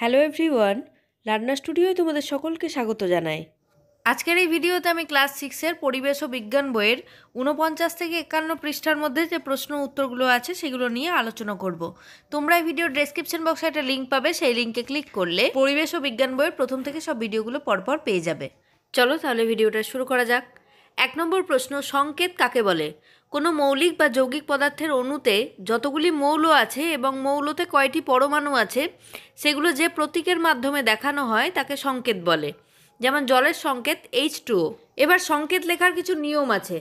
hello everyone রান্না স্টুডিওয় তোমাদের সকলকে স্বাগত জানাই আজকের এই ভিডিওতে আমি ক্লাস সিক্সের পরিবেশ ও বিজ্ঞান বইয়ের ঊনপঞ্চাশ থেকে একান্ন পৃষ্ঠার মধ্যে যে প্রশ্ন উত্তরগুলো আছে সেগুলো নিয়ে আলোচনা করব তোমরা এই ভিডিও ডেসক্রিপশন বক্সে একটা লিঙ্ক পাবে সেই লিঙ্কে ক্লিক করলে পরিবেশ ও বিজ্ঞান বইয়ের প্রথম থেকে সব ভিডিওগুলো পরপর পেয়ে যাবে চলো তাহলে ভিডিওটা শুরু করা যাক এক নম্বর প্রশ্ন সংকেত কাকে বলে কোনো মৌলিক বা যৌগিক পদার্থের অণুতে যতগুলি মৌল আছে এবং মৌলতে কয়টি পরমাণু আছে সেগুলো যে প্রতীকের মাধ্যমে দেখানো হয় তাকে সংকেত বলে যেমন জলের সংকেত এইচ এবার সংকেত লেখার কিছু নিয়ম আছে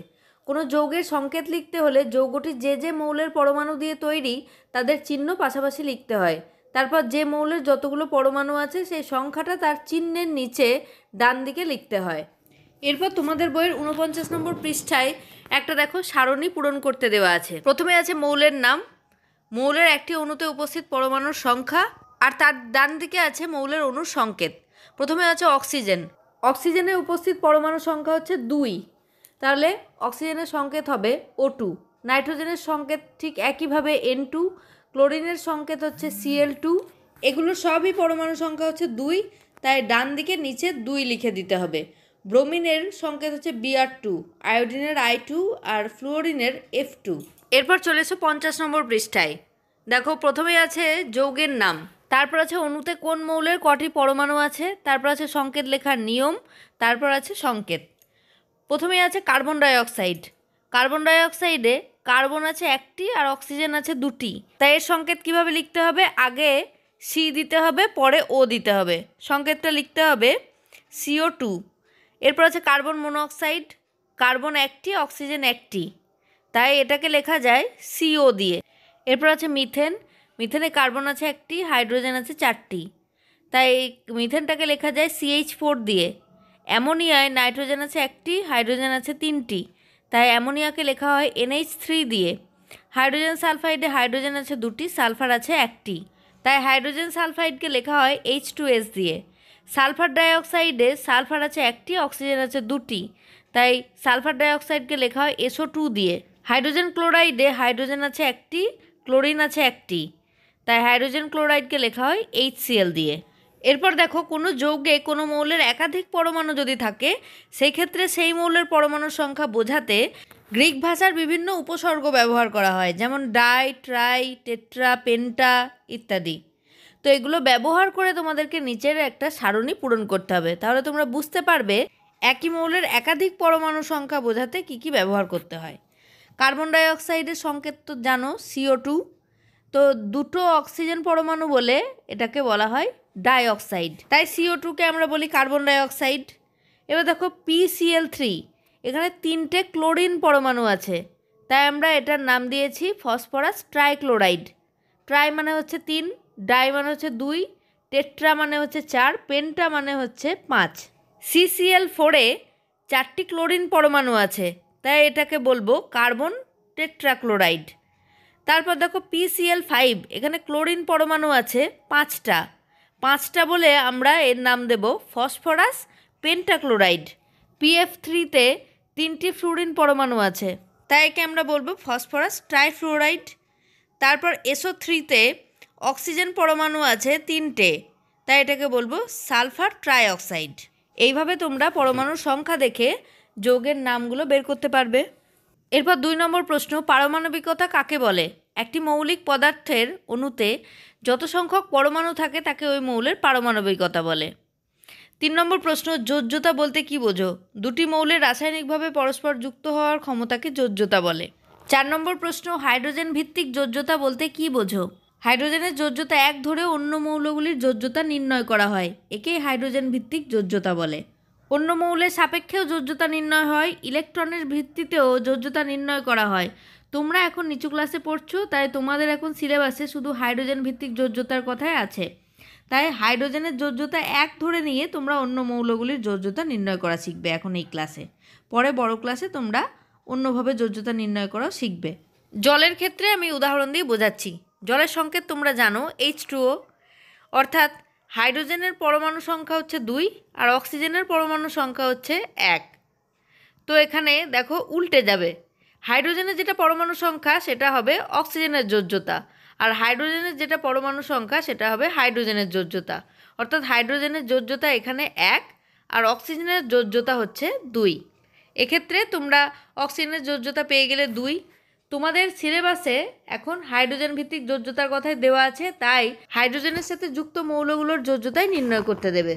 কোনো যৌগের সংকেত লিখতে হলে যৌগটি যে যে মৌলের পরমাণু দিয়ে তৈরি তাদের চিহ্ন পাশাপাশি লিখতে হয় তারপর যে মৌলের যতগুলো পরমাণু আছে সেই সংখ্যাটা তার চিহ্নের নিচে ডান দিকে লিখতে হয় এরপর তোমাদের বইয়ের উনপঞ্চাশ নম্বর পৃষ্ঠায় একটা দেখো সারণী পূরণ করতে দেওয়া আছে প্রথমে আছে মৌলের নাম মৌলের একটি অণুতে উপস্থিত পরমাণুর সংখ্যা আর তার ডান দিকে আছে মৌলের অণুর সংকেত প্রথমে আছে অক্সিজেন অক্সিজেনে উপস্থিত পরমাণুর সংখ্যা হচ্ছে দুই তাহলে অক্সিজেনের সংকেত হবে ও টু নাইট্রোজেনের সংকেত ঠিক একইভাবে এন টু ক্লোরিনের সংকেত হচ্ছে সিএল টু এগুলো সবই পরমাণু সংখ্যা হচ্ছে দুই তাই ডান দিকে নিচে দুই লিখে দিতে হবে ব্রোমিনের সংকেত হচ্ছে বিআর টু আয়োডিনের আই টু আর ফ্লোরিনের এফ টু এরপর চলে এসো পঞ্চাশ নম্বর পৃষ্ঠায় দেখো প্রথমে আছে যৌগের নাম তারপর আছে অণুতে কোন মৌলের কটি পরমাণু আছে তারপর আছে সংকেত লেখার নিয়ম তারপর আছে সংকেত প্রথমে আছে কার্বন ডাইঅক্সাইড কার্বন ডাইঅক্সাইডে কার্বন আছে একটি আর অক্সিজেন আছে দুটি তাই এর সংকেত কিভাবে লিখতে হবে আগে সি দিতে হবে পরে ও দিতে হবে সংকেতটা লিখতে হবে সিও টু এরপর আছে কার্বন মোনোঅক্সাইড কার্বন একটি অক্সিজেন একটি তাই এটাকে লেখা যায় সিও দিয়ে এরপর আছে মিথেন মিথেনে কার্বন আছে একটি হাইড্রোজেন আছে চারটি তাই মিথেনটাকে লেখা যায় সিএইচ ফোর দিয়ে অ্যামোনিয়ায় নাইট্রোজেন আছে একটি হাইড্রোজেন আছে তিনটি তাই অ্যামোনিয়াকে লেখা হয় এনএইচ থ্রি দিয়ে হাইড্রোজেন সালফাইডে হাইড্রোজেন আছে দুটি সালফার আছে একটি তাই হাইড্রোজেন সালফাইডকে লেখা হয় এইচ টু এস দিয়ে সালফার ডাইঅক্সাইডে সালফার আছে একটি অক্সিজেন আছে দুটি তাই সালফার ডাইঅক্সাইডকে লেখা হয় এসও টু দিয়ে হাইড্রোজেন ক্লোরাইডে হাইড্রোজেন আছে একটি ক্লোরিন আছে একটি তাই হাইড্রোজেন ক্লোরাইডকে লেখা হয় এইচ দিয়ে এরপর দেখো কোনো যৌগে কোনো মৌলের একাধিক পরমাণু যদি থাকে সেই ক্ষেত্রে সেই মৌলের পরমাণুর সংখ্যা বোঝাতে গ্রিক ভাষার বিভিন্ন উপসর্গ ব্যবহার করা হয় যেমন ডাই ট্রাই টেট্রা পেন্টা ইত্যাদি তো এগুলো ব্যবহার করে তোমাদেরকে নিচের একটা সারণি পূরণ করতে হবে তাহলে তোমরা বুঝতে পারবে একই মৌলের একাধিক পরমাণু সংখ্যা বোঝাতে কি কি ব্যবহার করতে হয় কার্বন ডাইঅক্সাইডের সংকেত তো জানো সিও টু তো দুটো অক্সিজেন পরমাণু বলে এটাকে বলা হয় ডাইঅক্সাইড তাই সিও টুকে আমরা বলি কার্বন ডাইঅক্সাইড এবার দেখো পিসিএল থ্রি এখানে তিনটে ক্লোরিন পরমাণু আছে তাই আমরা এটার নাম দিয়েছি ফসফরাস ট্রাইক্লোরাইড ট্রাই মানে হচ্ছে তিন ডাই মানে হচ্ছে দুই টেট্রা মানে হচ্ছে চার পেন্টা মানে হচ্ছে পাঁচ সিসিএল ফোরে চারটি ক্লোরিন পরমাণু আছে তাই এটাকে বলবো কার্বন টেট্রাক্লোরাইড তারপর দেখো পিসিএল ফাইভ এখানে ক্লোরিন পরমাণু আছে পাঁচটা পাঁচটা বলে আমরা এর নাম দেব ফসফরাস পেন্টাক্লোরাইড পিএফ থ্রিতে তিনটি ফ্লোরিন পরমাণু আছে তাই একে আমরা বলবো ফসফরাস ট্রাইফ্লোরাইড তারপর এসও থ্রিতে অক্সিজেন পরমাণু আছে তিনটে তাই এটাকে বলবো সালফার ট্রাইঅক্সাইড এইভাবে তোমরা পরমাণুর সংখ্যা দেখে যৌগের নামগুলো বের করতে পারবে এরপর দুই নম্বর প্রশ্ন পারমাণবিকতা কাকে বলে একটি মৌলিক পদার্থের অণুতে যত সংখ্যক পরমাণু থাকে তাকে ওই মৌলের পারমাণবিকতা বলে তিন নম্বর প্রশ্ন যোজ্যতা বলতে কি বোঝো দুটি মৌলের রাসায়নিকভাবে পরস্পর যুক্ত হওয়ার ক্ষমতাকে যোজ্যতা বলে চার নম্বর প্রশ্ন হাইড্রোজেন ভিত্তিক যোজ্যতা বলতে কি বোঝো হাইড্রোজেনের যোজ্যতা এক ধরে অন্য মৌলগুলির যোজ্যতা নির্ণয় করা হয় একেই হাইড্রোজেন ভিত্তিক যোজ্যতা বলে অন্য মৌলের সাপেক্ষেও যোজ্যতা নির্ণয় হয় ইলেকট্রনের ভিত্তিতেও যোজ্যতা নির্ণয় করা হয় তোমরা এখন নিচু ক্লাসে পড়ছো তাই তোমাদের এখন সিলেবাসে শুধু হাইড্রোজেন ভিত্তিক যোজ্যতার কথাই আছে তাই হাইড্রোজেনের যোজ্যতা এক ধরে নিয়ে তোমরা অন্য মৌলগুলির যোজ্যতা নির্ণয় করা শিখবে এখন এই ক্লাসে পরে বড় ক্লাসে তোমরা অন্যভাবে যোজ্যতা নির্ণয় করা শিখবে জলের ক্ষেত্রে আমি উদাহরণ দিয়ে বোঝাচ্ছি জলের সংকেত তোমরা জানো এইচ টুও অর্থাৎ হাইড্রোজেনের পরমাণু সংখ্যা হচ্ছে দুই আর অক্সিজেনের পরমাণু সংখ্যা হচ্ছে এক তো এখানে দেখো উল্টে যাবে হাইড্রোজেনের যেটা পরমাণু সংখ্যা সেটা হবে অক্সিজেনের যোজ্যতা আর হাইড্রোজেনের যেটা পরমাণু সংখ্যা সেটা হবে হাইড্রোজেনের যোজ্যতা অর্থাৎ হাইড্রোজেনের যোজ্যতা এখানে এক আর অক্সিজেনের যোজ্যতা হচ্ছে দুই এক্ষেত্রে তোমরা অক্সিজেনের যোজ্যতা পেয়ে গেলে দুই তোমাদের সিলেবাসে এখন হাইড্রোজেন ভিত্তিক যোজ্যতার কথাই দেওয়া আছে তাই হাইড্রোজেনের সাথে যুক্ত মৌলগুলোর যোজ্যতাই নির্ণয় করতে দেবে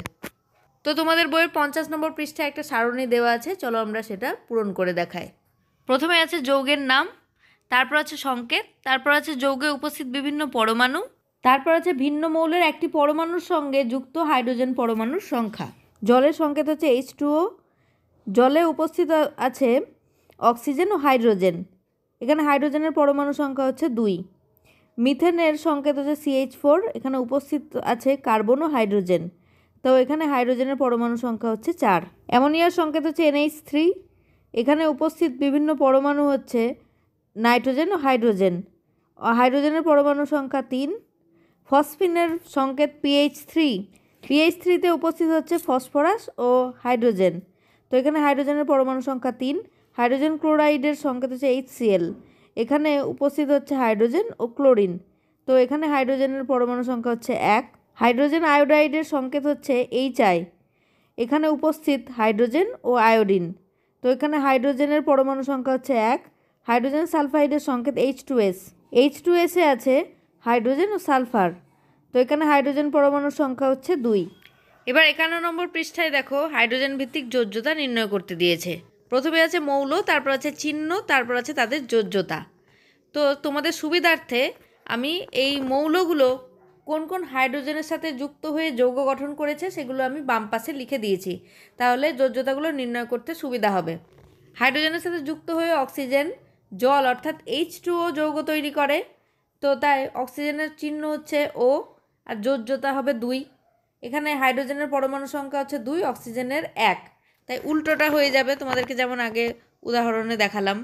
তো তোমাদের বইয়ের পঞ্চাশ নম্বর পৃষ্ঠায় একটা সারণী দেওয়া আছে চলো আমরা সেটা পূরণ করে দেখাই প্রথমে আছে যৌগের নাম তারপর আছে সংকেত তারপর আছে যৌগে উপস্থিত বিভিন্ন পরমাণু তারপর আছে ভিন্ন মৌলের একটি পরমাণুর সঙ্গে যুক্ত হাইড্রোজেন পরমাণুর সংখ্যা জলের সংকেত হচ্ছে এইচ জলে উপস্থিত আছে অক্সিজেন ও হাইড্রোজেন এখানে হাইড্রোজেনের পরমাণু সংখ্যা হচ্ছে দুই মিথেনের সংকেত হচ্ছে সিএইচ ফোর এখানে উপস্থিত আছে কার্বন ও হাইড্রোজেন তো এখানে হাইড্রোজেনের পরমাণু সংখ্যা হচ্ছে চার অ্যামোনিয়ার সংকেত হচ্ছে এনএইচ থ্রি এখানে উপস্থিত বিভিন্ন পরমাণু হচ্ছে নাইট্রোজেন ও হাইড্রোজেন হাইড্রোজেনের পরমাণু সংখ্যা তিন ফসফিনের সংকেত পিএইচ থ্রি পিএইচ থ্রিতে উপস্থিত হচ্ছে ফসফরাস ও হাইড্রোজেন তো এখানে হাইড্রোজেনের পরমাণু সংখ্যা তিন হাইড্রোজেন ক্লোরাইডের সংকেত হচ্ছে এইচ এখানে উপস্থিত হচ্ছে হাইড্রোজেন ও ক্লোরিন তো এখানে হাইড্রোজেনের পরমাণু সংখ্যা হচ্ছে এক হাইড্রোজেন আয়োডাইডের সংকেত হচ্ছে এইচ আই এখানে উপস্থিত হাইড্রোজেন ও আয়োডিন তো এখানে হাইড্রোজেনের পরমাণু সংখ্যা হচ্ছে এক হাইড্রোজেন সালফাইডের সংকেত H two S H two এসে আছে হাইড্রোজেন ও সালফার তো এখানে হাইড্রোজেন পরমাণুর সংখ্যা হচ্ছে দুই এবার একান্ন নম্বর পৃষ্ঠায় দেখো হাইড্রোজেন ভিত্তিক যোজ্যতা নির্ণয় করতে দিয়েছে প্রথমে আছে মৌল তারপর আছে চিহ্ন তারপর আছে তাদের যোজ্যতা তো তোমাদের সুবিধার্থে আমি এই মৌলগুলো কোন কোন হাইড্রোজেনের সাথে যুক্ত হয়ে যৌগ গঠন করেছে সেগুলো আমি বাম পাশে লিখে দিয়েছি তাহলে যোজ্যতাগুলো নির্ণয় করতে সুবিধা হবে হাইড্রোজেনের সাথে যুক্ত হয়ে অক্সিজেন জল অর্থাৎ এইচ টুও যৌগ তৈরি করে তো তাই অক্সিজেনের চিহ্ন হচ্ছে ও আর যোজ্যতা হবে দুই এখানে হাইড্রোজেনের পরমাণু সংখ্যা হচ্ছে দুই অক্সিজেনের এক তাই উল্টোটা হয়ে যাবে তোমাদেরকে যেমন আগে উদাহরণে দেখালাম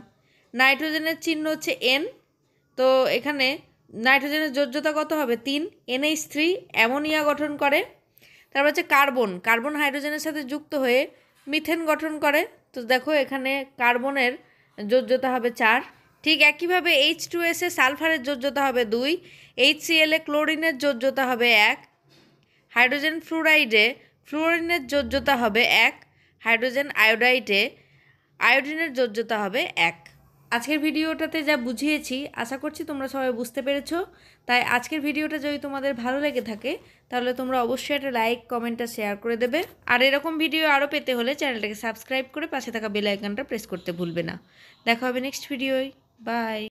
নাইট্রোজেনের চিহ্ন হচ্ছে এন তো এখানে নাইট্রোজেনের যোজ্যতা কত হবে তিন এনএইচ থ্রি অ্যামোনিয়া গঠন করে তারপর হচ্ছে কার্বন কার্বন হাইড্রোজেনের সাথে যুক্ত হয়ে মিথেন গঠন করে তো দেখো এখানে কার্বনের যোজ্যতা হবে চার ঠিক একইভাবে এইচ টু এসে সালফারের যোজ্যতা হবে দুই এইচ সি এলে ক্লোরিনের যোজ্যতা হবে এক হাইড্রোজেন ফ্লুরাইডে ফ্লুরিনের যোজ্যতা হবে এক হাইড্রোজেন আয়োডাইডে আয়োডিনের যোজ্যতা হবে এক আজকের ভিডিওটাতে যা বুঝিয়েছি আশা করছি তোমরা সবাই বুঝতে পেরেছো তাই আজকের ভিডিওটা যদি তোমাদের ভালো লেগে থাকে তাহলে তোমরা অবশ্যই একটা লাইক কমেন্ট আর শেয়ার করে দেবে আর এরকম ভিডিও আরও পেতে হলে চ্যানেলটাকে সাবস্ক্রাইব করে পাশে থাকা বেলাইকানটা প্রেস করতে ভুলবে না দেখা হবে নেক্সট ভিডিওয় বাই